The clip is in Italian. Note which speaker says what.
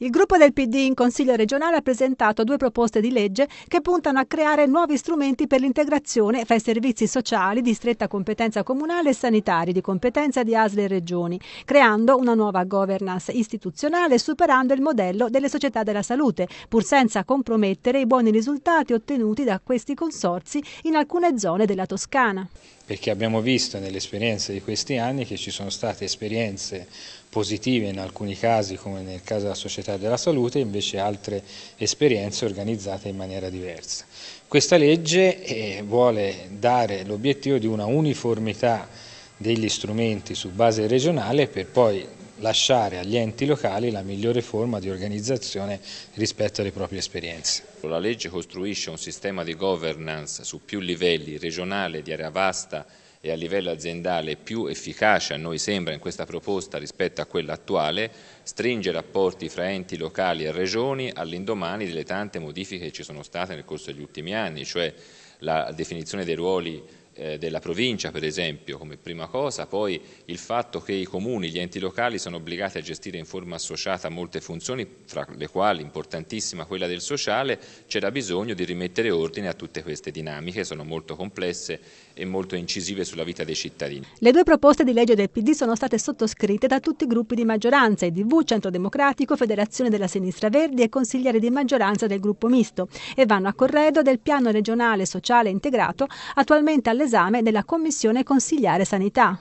Speaker 1: Il gruppo del PD in Consiglio regionale ha presentato due proposte di legge che puntano a creare nuovi strumenti per l'integrazione fra i servizi sociali di stretta competenza comunale e sanitari di competenza di ASL e regioni, creando una nuova governance istituzionale e superando il modello delle società della salute, pur senza compromettere i buoni risultati ottenuti da questi consorzi in alcune zone della Toscana.
Speaker 2: Perché abbiamo visto nell'esperienza di questi anni che ci sono state esperienze positive in alcuni casi come nel caso della società della salute, invece altre esperienze organizzate in maniera diversa. Questa legge eh, vuole dare l'obiettivo di una uniformità degli strumenti su base regionale per poi lasciare agli enti locali la migliore forma di organizzazione rispetto alle proprie esperienze.
Speaker 3: La legge costruisce un sistema di governance su più livelli, regionale, di area vasta, e a livello aziendale più efficace a noi sembra in questa proposta rispetto a quella attuale, stringe rapporti fra enti locali e regioni all'indomani delle tante modifiche che ci sono state nel corso degli ultimi anni, cioè la definizione dei ruoli eh, della provincia per esempio come prima cosa, poi il fatto che i comuni, gli enti locali sono obbligati a gestire in forma associata molte funzioni, fra le quali importantissima quella del sociale, c'era bisogno di rimettere ordine a tutte queste dinamiche, sono molto complesse e molto incisive sulla vita dei cittadini.
Speaker 1: Le due proposte di legge del PD sono state sottoscritte da tutti i gruppi di maggioranza, IDV, Centro Democratico, Federazione della Sinistra Verdi e consiglieri di maggioranza del gruppo misto e vanno a corredo del piano regionale sociale integrato attualmente all'esame esame della Commissione Consigliare Sanità.